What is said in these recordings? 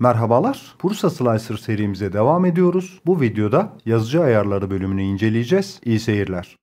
Merhabalar, Bursa Slicer serimize devam ediyoruz. Bu videoda yazıcı ayarları bölümünü inceleyeceğiz. İyi seyirler.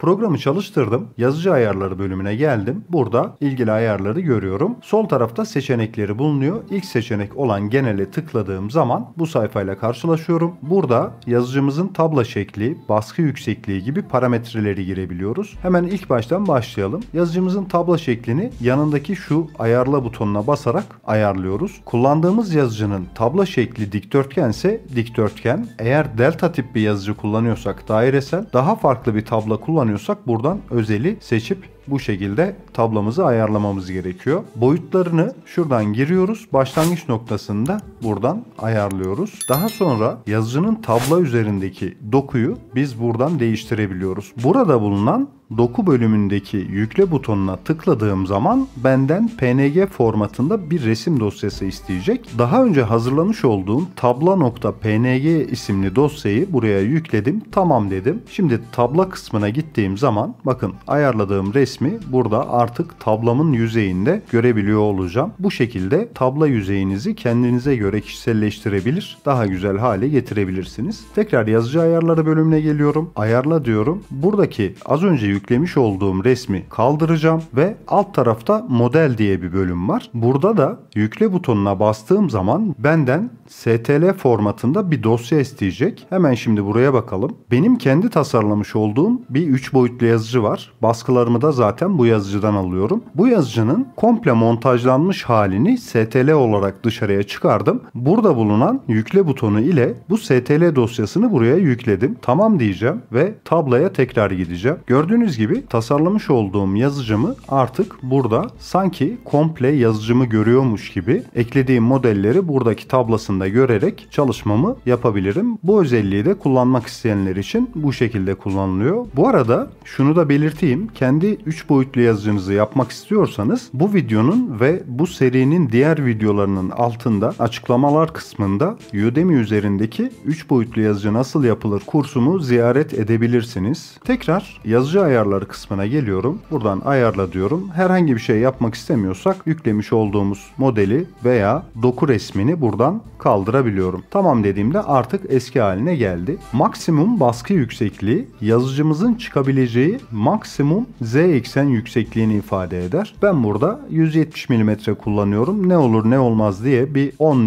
Programı çalıştırdım. Yazıcı ayarları bölümüne geldim. Burada ilgili ayarları görüyorum. Sol tarafta seçenekleri bulunuyor. İlk seçenek olan genele tıkladığım zaman bu sayfayla karşılaşıyorum. Burada yazıcımızın tabla şekli, baskı yüksekliği gibi parametreleri girebiliyoruz. Hemen ilk baştan başlayalım. Yazıcımızın tabla şeklini yanındaki şu ayarla butonuna basarak ayarlıyoruz. Kullandığımız yazıcının tabla şekli dikdörtgense dikdörtgen. Eğer delta tip bir yazıcı kullanıyorsak dairesel, daha farklı bir tabla kullanıyorsak kullanıyorsak buradan özeli seçip bu şekilde tablamızı ayarlamamız gerekiyor. Boyutlarını şuradan giriyoruz. Başlangıç noktasında buradan ayarlıyoruz. Daha sonra yazıcının tabla üzerindeki dokuyu biz buradan değiştirebiliyoruz. Burada bulunan doku bölümündeki yükle butonuna tıkladığım zaman benden PNG formatında bir resim dosyası isteyecek. Daha önce hazırlamış olduğum tabla.png isimli dosyayı buraya yükledim. Tamam dedim. Şimdi tabla kısmına gittiğim zaman bakın ayarladığım resmi burada artık tablamın yüzeyinde görebiliyor olacağım. Bu şekilde tabla yüzeyinizi kendinize göre kişiselleştirebilir, daha güzel hale getirebilirsiniz. Tekrar yazıcı ayarları bölümüne geliyorum. Ayarla diyorum. Buradaki az önce yüklemiş olduğum resmi kaldıracağım ve alt tarafta model diye bir bölüm var. Burada da yükle butonuna bastığım zaman benden STL formatında bir dosya isteyecek. Hemen şimdi buraya bakalım. Benim kendi tasarlamış olduğum bir 3 boyutlu yazıcı var. Baskılarımı da zaten bu yazıcıdan alıyorum. Bu yazıcının komple montajlanmış halini STL olarak dışarıya çıkardım. Burada bulunan yükle butonu ile bu STL dosyasını buraya yükledim. Tamam diyeceğim ve tabloya tekrar gideceğim. Gördüğünüz Gördüğünüz gibi tasarlamış olduğum yazıcımı artık burada sanki komple yazıcımı görüyormuş gibi eklediğim modelleri buradaki tablasında görerek çalışmamı yapabilirim. Bu özelliği de kullanmak isteyenler için bu şekilde kullanılıyor. Bu arada şunu da belirteyim. Kendi 3 boyutlu yazıcınızı yapmak istiyorsanız bu videonun ve bu serinin diğer videolarının altında açıklamalar kısmında Udemy üzerindeki 3 boyutlu yazıcı nasıl yapılır kursumu ziyaret edebilirsiniz. Tekrar yazıcı ayarı ayarları kısmına geliyorum. Buradan ayarla diyorum. Herhangi bir şey yapmak istemiyorsak yüklemiş olduğumuz modeli veya doku resmini buradan kaldırabiliyorum. Tamam dediğimde artık eski haline geldi. Maksimum baskı yüksekliği yazıcımızın çıkabileceği maksimum z eksen yüksekliğini ifade eder. Ben burada 170 mm kullanıyorum. Ne olur ne olmaz diye bir 10 mm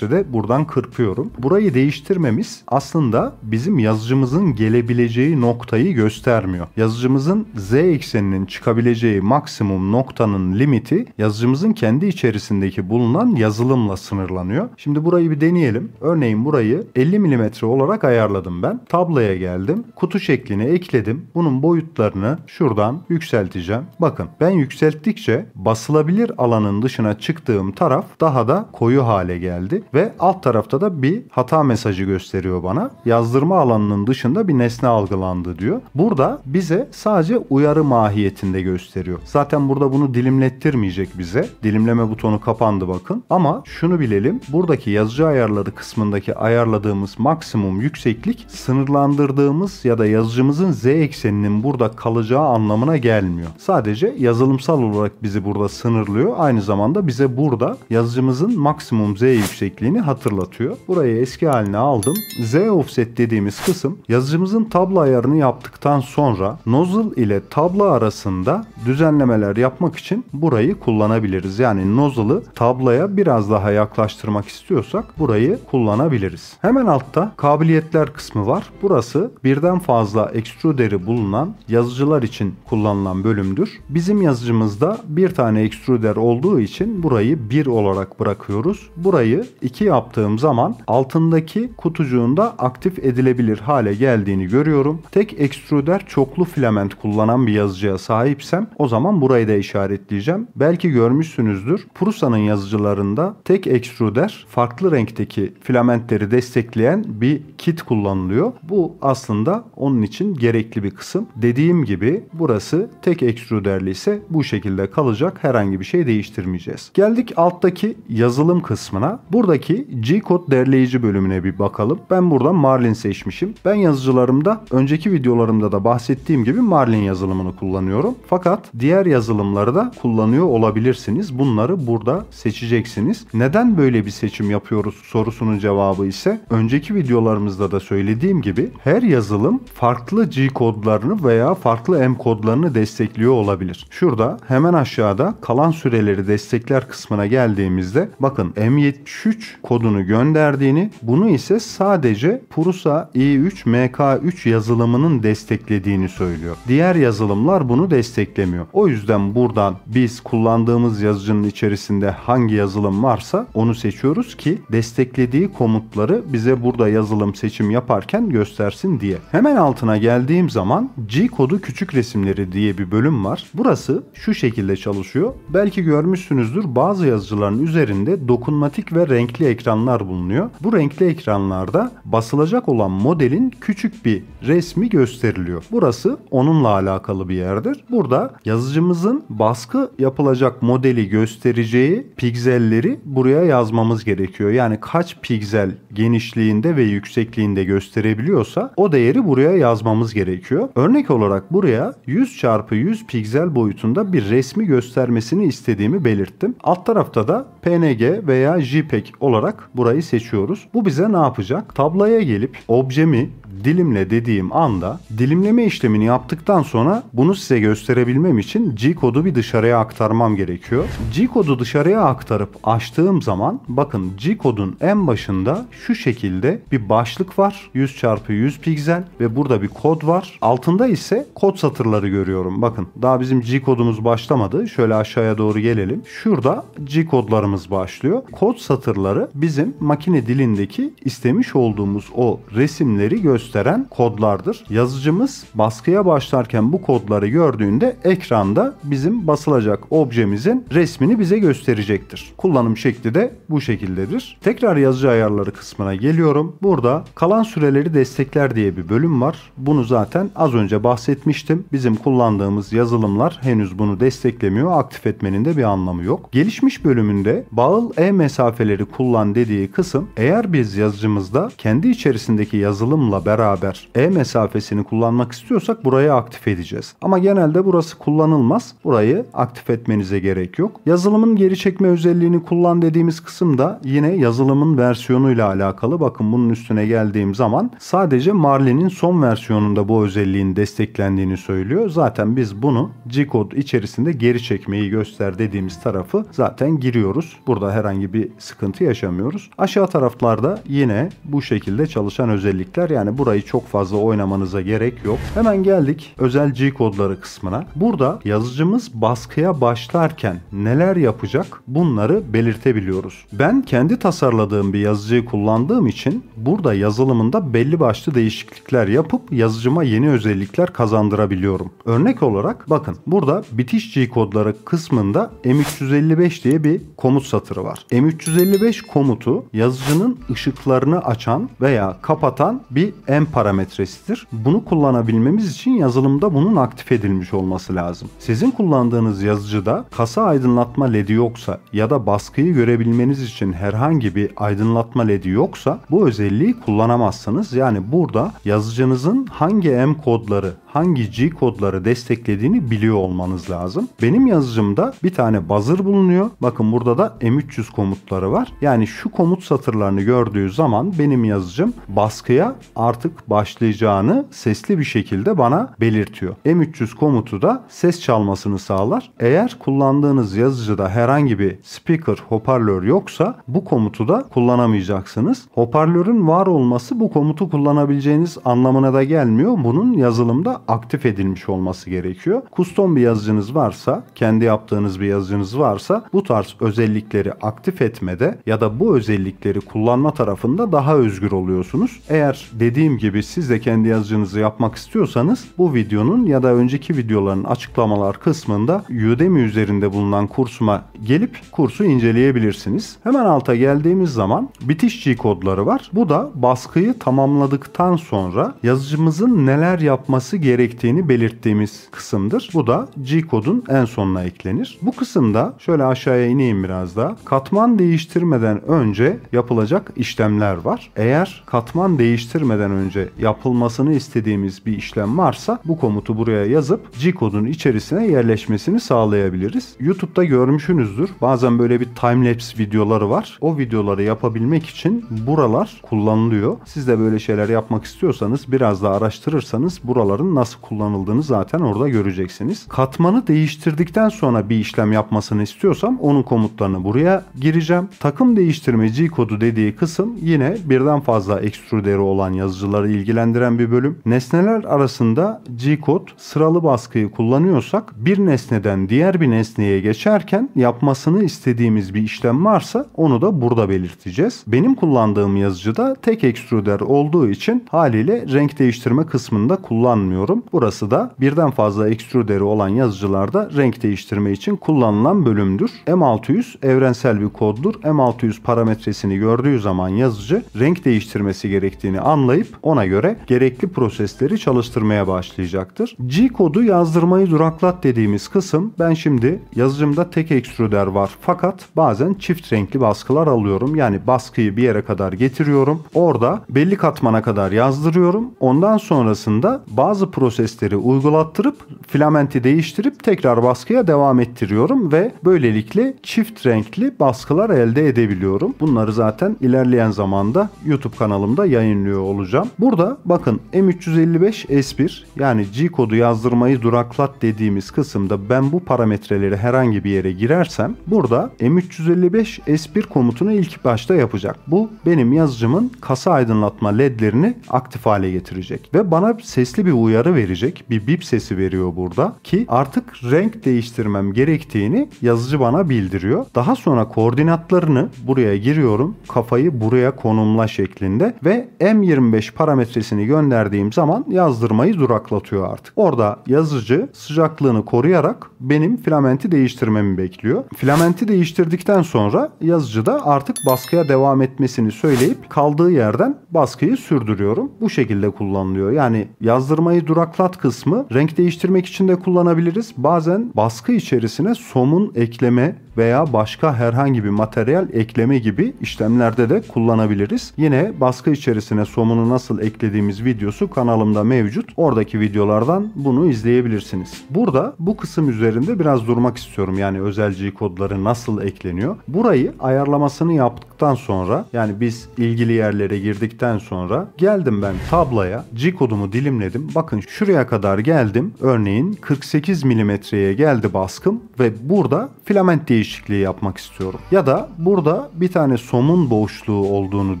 de buradan kırpıyorum. Burayı değiştirmemiz aslında bizim yazıcımızın gelebileceği noktayı göstermiyor. Yazıcımız yazıcımızın z ekseninin çıkabileceği maksimum noktanın limiti yazıcımızın kendi içerisindeki bulunan yazılımla sınırlanıyor. Şimdi burayı bir deneyelim. Örneğin burayı 50 mm olarak ayarladım ben. Tabloya geldim. Kutu şeklini ekledim. Bunun boyutlarını şuradan yükselteceğim. Bakın ben yükselttikçe basılabilir alanın dışına çıktığım taraf daha da koyu hale geldi ve alt tarafta da bir hata mesajı gösteriyor bana. Yazdırma alanının dışında bir nesne algılandı diyor. Burada bize sadece sadece uyarı mahiyetinde gösteriyor. Zaten burada bunu dilimlettirmeyecek bize. Dilimleme butonu kapandı bakın. Ama şunu bilelim. Buradaki yazıcı ayarları kısmındaki ayarladığımız maksimum yükseklik sınırlandırdığımız ya da yazıcımızın z ekseninin burada kalacağı anlamına gelmiyor. Sadece yazılımsal olarak bizi burada sınırlıyor. Aynı zamanda bize burada yazıcımızın maksimum z yüksekliğini hatırlatıyor. Burayı eski haline aldım. Z offset dediğimiz kısım yazıcımızın tablo ayarını yaptıktan sonra noz nozzle ile tabla arasında düzenlemeler yapmak için burayı kullanabiliriz. Yani nozzle'ı tablaya biraz daha yaklaştırmak istiyorsak burayı kullanabiliriz. Hemen altta kabiliyetler kısmı var. Burası birden fazla extruder'i bulunan yazıcılar için kullanılan bölümdür. Bizim yazıcımızda bir tane extruder olduğu için burayı bir olarak bırakıyoruz. Burayı iki yaptığım zaman altındaki kutucuğunda aktif edilebilir hale geldiğini görüyorum. Tek extruder çoklu filament element kullanan bir yazıcıya sahipsem o zaman burayı da işaretleyeceğim. Belki görmüşsünüzdür. Prusa'nın yazıcılarında tek extruder farklı renkteki filamentleri destekleyen bir kit kullanılıyor. Bu aslında onun için gerekli bir kısım. Dediğim gibi burası tek extruderli ise bu şekilde kalacak. Herhangi bir şey değiştirmeyeceğiz. Geldik alttaki yazılım kısmına. Buradaki G-Code derleyici bölümüne bir bakalım. Ben buradan Marlin seçmişim. Ben yazıcılarımda önceki videolarımda da bahsettiğim gibi Marlin yazılımını kullanıyorum. Fakat diğer yazılımları da kullanıyor olabilirsiniz. Bunları burada seçeceksiniz. Neden böyle bir seçim yapıyoruz sorusunun cevabı ise önceki videolarımızda da söylediğim gibi her yazılım farklı G kodlarını veya farklı M kodlarını destekliyor olabilir. Şurada hemen aşağıda kalan süreleri destekler kısmına geldiğimizde bakın M73 kodunu gönderdiğini bunu ise sadece Prusa i3 e MK3 yazılımının desteklediğini söylüyor. Diğer yazılımlar bunu desteklemiyor. O yüzden buradan biz kullandığımız yazıcının içerisinde hangi yazılım varsa onu seçiyoruz ki desteklediği komutları bize burada yazılım seçim yaparken göstersin diye. Hemen altına geldiğim zaman G kodu küçük resimleri diye bir bölüm var. Burası şu şekilde çalışıyor. Belki görmüşsünüzdür bazı yazıcıların üzerinde dokunmatik ve renkli ekranlar bulunuyor. Bu renkli ekranlarda basılacak olan modelin küçük bir resmi gösteriliyor. Burası onun bununla alakalı bir yerdir. Burada yazıcımızın baskı yapılacak modeli göstereceği pikselleri buraya yazmamız gerekiyor. Yani kaç piksel genişliğinde ve yüksekliğinde gösterebiliyorsa o değeri buraya yazmamız gerekiyor. Örnek olarak buraya 100 çarpı 100 piksel boyutunda bir resmi göstermesini istediğimi belirttim. Alt tarafta da PNG veya JPEG olarak burayı seçiyoruz. Bu bize ne yapacak? Tabloya gelip objemi dilimle dediğim anda dilimleme işlemini yaptıktan sonra bunu size gösterebilmem için G kodu bir dışarıya aktarmam gerekiyor. G kodu dışarıya aktarıp açtığım zaman bakın G kodun en başında şu şekilde bir başlık var. 100 çarpı 100 piksel ve burada bir kod var. Altında ise kod satırları görüyorum. Bakın daha bizim G kodumuz başlamadı. Şöyle aşağıya doğru gelelim. Şurada G kodlarımız başlıyor. Kod satırları bizim makine dilindeki istemiş olduğumuz o resimleri gösteren kodlardır. Yazıcımız baskıya başlarken bu kodları gördüğünde ekranda bizim basılacak objemizin resmini bize gösterecektir. Kullanım şekli de bu şekildedir. Tekrar yazıcı ayarları kısmı kısmına geliyorum. Burada kalan süreleri destekler diye bir bölüm var. Bunu zaten az önce bahsetmiştim. Bizim kullandığımız yazılımlar henüz bunu desteklemiyor. Aktif etmenin de bir anlamı yok. Gelişmiş bölümünde bağıl e mesafeleri kullan dediği kısım eğer biz yazıcımızda kendi içerisindeki yazılımla beraber e mesafesini kullanmak istiyorsak burayı aktif edeceğiz. Ama genelde burası kullanılmaz. Burayı aktif etmenize gerek yok. Yazılımın geri çekme özelliğini kullan dediğimiz kısım da yine yazılımın versiyonuyla alakalı alakalı. Bakın bunun üstüne geldiğim zaman sadece Marlin'in son versiyonunda bu özelliğin desteklendiğini söylüyor. Zaten biz bunu G-Code içerisinde geri çekmeyi göster dediğimiz tarafı zaten giriyoruz. Burada herhangi bir sıkıntı yaşamıyoruz. Aşağı taraflarda yine bu şekilde çalışan özellikler yani burayı çok fazla oynamanıza gerek yok. Hemen geldik özel G-kodları kısmına. Burada yazıcımız baskıya başlarken neler yapacak bunları belirtebiliyoruz. Ben kendi tasarladığım bir yazıcıyı kullandım kullandığım için burada yazılımında belli başlı değişiklikler yapıp yazıcıma yeni özellikler kazandırabiliyorum. Örnek olarak bakın burada bitiş G kodları kısmında M355 diye bir komut satırı var. M355 komutu yazıcının ışıklarını açan veya kapatan bir M parametresidir. Bunu kullanabilmemiz için yazılımda bunun aktif edilmiş olması lazım. Sizin kullandığınız yazıcıda kasa aydınlatma ledi yoksa ya da baskıyı görebilmeniz için herhangi bir aydınlatma ledi yok yoksa bu özelliği kullanamazsınız. Yani burada yazıcınızın hangi M kodları, hangi G kodları desteklediğini biliyor olmanız lazım. Benim yazıcımda bir tane buzzer bulunuyor. Bakın burada da M300 komutları var. Yani şu komut satırlarını gördüğü zaman benim yazıcım baskıya artık başlayacağını sesli bir şekilde bana belirtiyor. M300 komutu da ses çalmasını sağlar. Eğer kullandığınız yazıcıda herhangi bir speaker hoparlör yoksa bu komutu da kullanamayacaksınız kullanırsanız hoparlörün var olması bu komutu kullanabileceğiniz anlamına da gelmiyor. Bunun yazılımda aktif edilmiş olması gerekiyor. Custom bir yazıcınız varsa, kendi yaptığınız bir yazıcınız varsa bu tarz özellikleri aktif etmede ya da bu özellikleri kullanma tarafında daha özgür oluyorsunuz. Eğer dediğim gibi siz de kendi yazıcınızı yapmak istiyorsanız bu videonun ya da önceki videoların açıklamalar kısmında Udemy üzerinde bulunan kursuma gelip kursu inceleyebilirsiniz. Hemen alta geldiğimiz zaman bitiş kodları var. Bu da baskıyı tamamladıktan sonra yazıcımızın neler yapması gerektiğini belirttiğimiz kısımdır. Bu da G-kodun en sonuna eklenir. Bu kısımda şöyle aşağıya ineyim biraz daha. Katman değiştirmeden önce yapılacak işlemler var. Eğer katman değiştirmeden önce yapılmasını istediğimiz bir işlem varsa bu komutu buraya yazıp G-kodun içerisine yerleşmesini sağlayabiliriz. YouTube'da görmüşsünüzdür. Bazen böyle bir timelapse videoları var. O videoları yapabilmek için buralar kullanılıyor. Siz de böyle şeyler yapmak istiyorsanız biraz daha araştırırsanız buraların nasıl kullanıldığını zaten orada göreceksiniz. Katmanı değiştirdikten sonra bir işlem yapmasını istiyorsam onun komutlarını buraya gireceğim. Takım değiştirme G kodu dediği kısım yine birden fazla extruderi olan yazıcıları ilgilendiren bir bölüm. Nesneler arasında G kod sıralı baskıyı kullanıyorsak bir nesneden diğer bir nesneye geçerken yapmasını istediğimiz bir işlem varsa onu da burada belirteceğiz. Benim kullandığım kullandığım yazıcıda tek ekstrüder olduğu için haliyle renk değiştirme kısmında kullanmıyorum. Burası da birden fazla ekstrüderi olan yazıcılarda renk değiştirme için kullanılan bölümdür. M600 evrensel bir koddur. M600 parametresini gördüğü zaman yazıcı renk değiştirmesi gerektiğini anlayıp ona göre gerekli prosesleri çalıştırmaya başlayacaktır. G kodu yazdırmayı duraklat dediğimiz kısım. Ben şimdi yazıcımda tek ekstrüder var fakat bazen çift renkli baskılar alıyorum. Yani baskıyı bir yere kadar getiriyorum. Orada belli katmana kadar yazdırıyorum. Ondan sonrasında bazı prosesleri uygulattırıp filamenti değiştirip tekrar baskıya devam ettiriyorum ve böylelikle çift renkli baskılar elde edebiliyorum. Bunları zaten ilerleyen zamanda YouTube kanalımda yayınlıyor olacağım. Burada bakın M355 S1 yani G kodu yazdırmayı duraklat dediğimiz kısımda ben bu parametreleri herhangi bir yere girersem burada M355 S1 komutunu ilk başta yapacak. Bu benim yazıcımın kasa aydınlatma ledlerini aktif hale getirecek. Ve bana sesli bir uyarı verecek. Bir bip sesi veriyor burada ki artık renk değiştirmem gerektiğini yazıcı bana bildiriyor. Daha sonra koordinatlarını buraya giriyorum. Kafayı buraya konumla şeklinde ve M25 parametresini gönderdiğim zaman yazdırmayı duraklatıyor artık. Orada yazıcı sıcaklığını koruyarak benim filamenti değiştirmemi bekliyor. Filamenti değiştirdikten sonra yazıcı da artık baskıya devam etmesini hepsini söyleyip kaldığı yerden baskıyı sürdürüyorum. Bu şekilde kullanılıyor. Yani yazdırmayı duraklat kısmı renk değiştirmek için de kullanabiliriz. Bazen baskı içerisine somun ekleme veya başka herhangi bir materyal ekleme gibi işlemlerde de kullanabiliriz. Yine baskı içerisine somunu nasıl eklediğimiz videosu kanalımda mevcut. Oradaki videolardan bunu izleyebilirsiniz. Burada bu kısım üzerinde biraz durmak istiyorum. Yani özel kodları nasıl ekleniyor. Burayı ayarlamasını yaptık olduktan sonra yani biz ilgili yerlere girdikten sonra geldim ben tabloya g kodumu dilimledim. Bakın şuraya kadar geldim. Örneğin 48 milimetreye geldi baskım ve burada filament değişikliği yapmak istiyorum. Ya da burada bir tane somun boşluğu olduğunu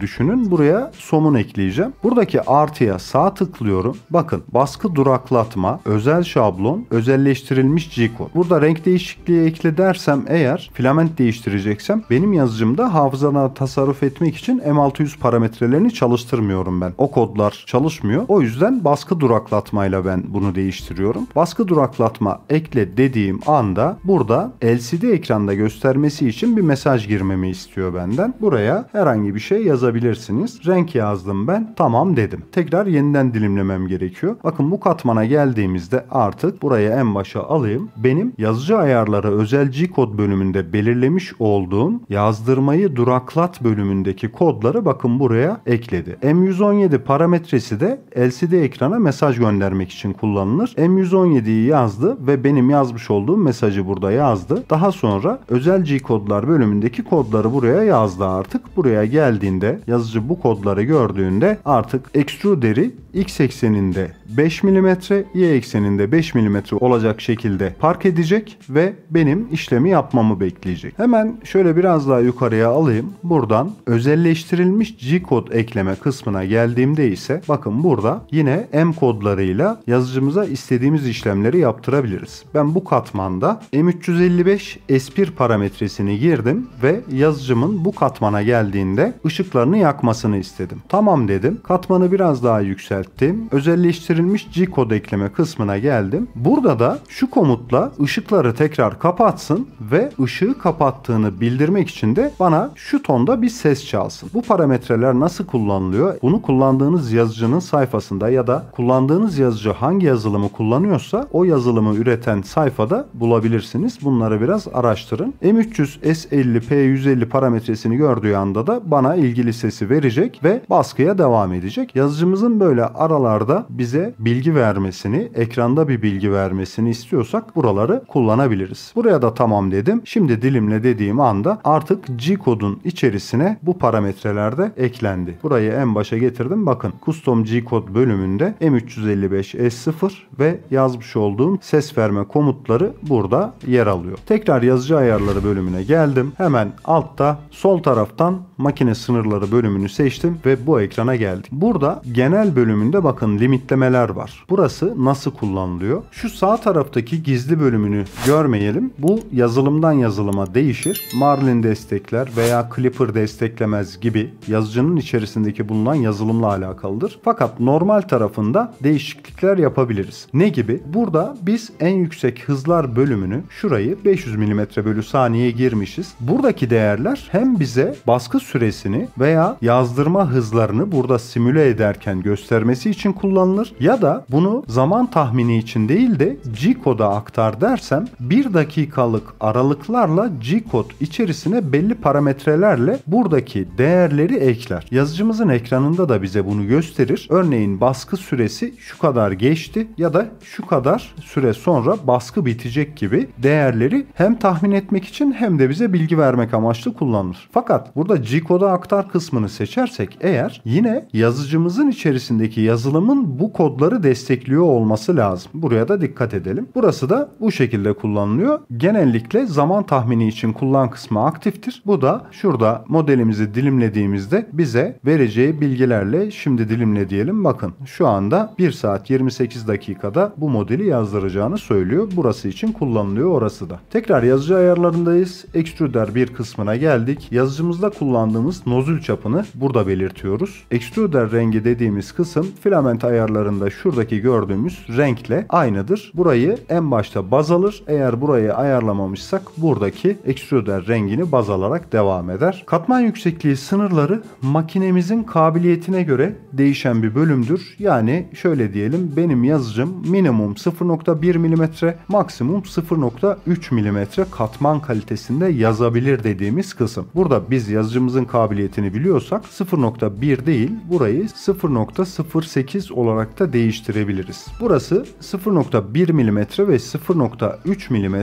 düşünün. Buraya somun ekleyeceğim. Buradaki artıya sağ tıklıyorum. Bakın baskı duraklatma, özel şablon, özelleştirilmiş g kod. Burada renk değişikliği ekle dersem eğer filament değiştireceksem benim yazıcımda hafızadan tasarruf etmek için M600 parametrelerini çalıştırmıyorum ben. O kodlar çalışmıyor. O yüzden baskı duraklatmayla ben bunu değiştiriyorum. Baskı duraklatma ekle dediğim anda burada LCD ekranda göstermesi için bir mesaj girmemi istiyor benden. Buraya herhangi bir şey yazabilirsiniz. Renk yazdım ben. Tamam dedim. Tekrar yeniden dilimlemem gerekiyor. Bakın bu katmana geldiğimizde artık buraya en başa alayım. Benim yazıcı ayarları özel G-Code bölümünde belirlemiş olduğum yazdırmayı durakla uzat bölümündeki kodları bakın buraya ekledi. M117 parametresi de LCD ekrana mesaj göndermek için kullanılır. M117'yi yazdı ve benim yazmış olduğum mesajı burada yazdı. Daha sonra özel G kodlar bölümündeki kodları buraya yazdı artık. Buraya geldiğinde yazıcı bu kodları gördüğünde artık extruder'i x ekseninde 5 mm, y ekseninde 5 mm olacak şekilde park edecek ve benim işlemi yapmamı bekleyecek. Hemen şöyle biraz daha yukarıya alayım. Buradan özelleştirilmiş G-kod ekleme kısmına geldiğimde ise bakın burada yine M kodlarıyla yazıcımıza istediğimiz işlemleri yaptırabiliriz. Ben bu katmanda M355 S1 parametresini girdim ve yazıcımın bu katmana geldiğinde ışıklarını yakmasını istedim. Tamam dedim. Katmanı biraz daha yükselttim. Özelleştirilmiş G-kod ekleme kısmına geldim. Burada da şu komutla ışıkları tekrar kapatsın ve ışığı kapattığını bildirmek için de bana şu tonda bir ses çalsın. Bu parametreler nasıl kullanılıyor? Bunu kullandığınız yazıcının sayfasında ya da kullandığınız yazıcı hangi yazılımı kullanıyorsa o yazılımı üreten sayfada bulabilirsiniz. Bunları biraz araştırın. M300 S50 P150 parametresini gördüğü anda da bana ilgili sesi verecek ve baskıya devam edecek. Yazıcımızın böyle aralarda bize bilgi vermesini, ekranda bir bilgi vermesini istiyorsak buraları kullanabiliriz. Buraya da tamam dedim. Şimdi dilimle dediğim anda artık G kodun içi içerisine bu parametrelerde eklendi. Burayı en başa getirdim. Bakın Custom G-Code bölümünde M355 S0 ve yazmış olduğum ses verme komutları burada yer alıyor. Tekrar yazıcı ayarları bölümüne geldim. Hemen altta sol taraftan makine sınırları bölümünü seçtim ve bu ekrana geldik. Burada genel bölümünde bakın limitlemeler var. Burası nasıl kullanılıyor? Şu sağ taraftaki gizli bölümünü görmeyelim. Bu yazılımdan yazılıma değişir. Marlin destekler veya Clipper desteklemez gibi yazıcının içerisindeki bulunan yazılımla alakalıdır. Fakat normal tarafında değişiklikler yapabiliriz. Ne gibi? Burada biz en yüksek hızlar bölümünü şurayı 500 mm bölü saniye girmişiz. Buradaki değerler hem bize baskı süresini veya yazdırma hızlarını burada simüle ederken göstermesi için kullanılır ya da bunu zaman tahmini için değil de G-Code'a aktar dersem 1 dakikalık aralıklarla G-Code içerisine belli parametrelerle buradaki değerleri ekler. Yazıcımızın ekranında da bize bunu gösterir. Örneğin baskı süresi şu kadar geçti ya da şu kadar süre sonra baskı bitecek gibi değerleri hem tahmin etmek için hem de bize bilgi vermek amaçlı kullanılır. Fakat burada G-Code'a aktar kısmını seçersek eğer yine yazıcımızın içerisindeki yazılımın bu kodları destekliyor olması lazım. Buraya da dikkat edelim. Burası da bu şekilde kullanılıyor. Genellikle zaman tahmini için kullan kısmı aktiftir. Bu da şurada modelimizi dilimlediğimizde bize vereceği bilgilerle şimdi dilimle diyelim. Bakın şu anda 1 saat 28 dakikada bu modeli yazdıracağını söylüyor. Burası için kullanılıyor orası da. Tekrar yazıcı ayarlarındayız. Extruder bir kısmına geldik. Yazıcımızda kullan kullandığımız nozül çapını burada belirtiyoruz. Extruder rengi dediğimiz kısım filament ayarlarında şuradaki gördüğümüz renkle aynıdır. Burayı en başta baz alır. Eğer burayı ayarlamamışsak buradaki extruder rengini baz alarak devam eder. Katman yüksekliği sınırları makinemizin kabiliyetine göre değişen bir bölümdür. Yani şöyle diyelim benim yazıcım minimum 0.1 mm maksimum 0.3 mm katman kalitesinde yazabilir dediğimiz kısım. Burada biz yazıcımız cihazımızın kabiliyetini biliyorsak 0.1 değil burayı 0.08 olarak da değiştirebiliriz. Burası 0.1 mm ve 0.3 mm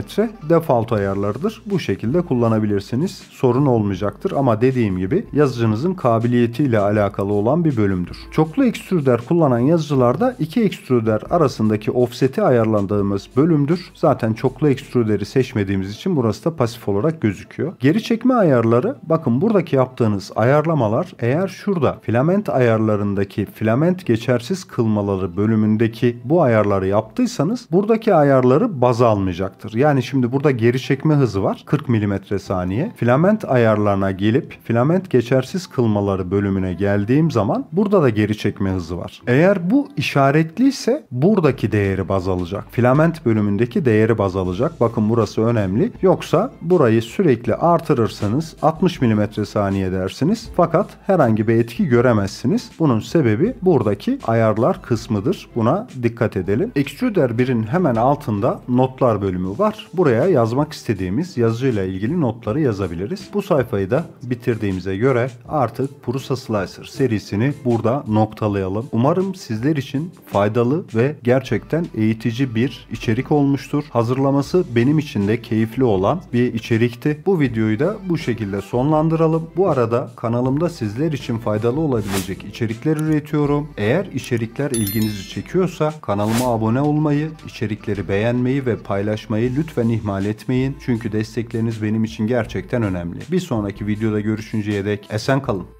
default ayarlarıdır. Bu şekilde kullanabilirsiniz. Sorun olmayacaktır ama dediğim gibi yazıcınızın kabiliyetiyle alakalı olan bir bölümdür. Çoklu extruder kullanan yazıcılarda iki extruder arasındaki offset'i ayarlandığımız bölümdür. Zaten çoklu extruder'i seçmediğimiz için burası da pasif olarak gözüküyor. Geri çekme ayarları bakın buradaki yaptığınız ayarlamalar eğer şurada filament ayarlarındaki filament geçersiz kılmaları bölümündeki bu ayarları yaptıysanız buradaki ayarları baz almayacaktır. Yani şimdi burada geri çekme hızı var 40 mm saniye. Filament ayarlarına gelip filament geçersiz kılmaları bölümüne geldiğim zaman burada da geri çekme hızı var. Eğer bu işaretliyse buradaki değeri baz alacak. Filament bölümündeki değeri baz alacak. Bakın burası önemli. Yoksa burayı sürekli artırırsanız 60 mm saniye saniye dersiniz. Fakat herhangi bir etki göremezsiniz. Bunun sebebi buradaki ayarlar kısmıdır. Buna dikkat edelim. Extruder 1'in hemen altında notlar bölümü var. Buraya yazmak istediğimiz yazıyla ilgili notları yazabiliriz. Bu sayfayı da bitirdiğimize göre artık Prusa Slicer serisini burada noktalayalım. Umarım sizler için faydalı ve gerçekten eğitici bir içerik olmuştur. Hazırlaması benim için de keyifli olan bir içerikti. Bu videoyu da bu şekilde sonlandıralım. Bu arada kanalımda sizler için faydalı olabilecek içerikler üretiyorum. Eğer içerikler ilginizi çekiyorsa kanalıma abone olmayı, içerikleri beğenmeyi ve paylaşmayı lütfen ihmal etmeyin. Çünkü destekleriniz benim için gerçekten önemli. Bir sonraki videoda görüşünceye dek esen kalın.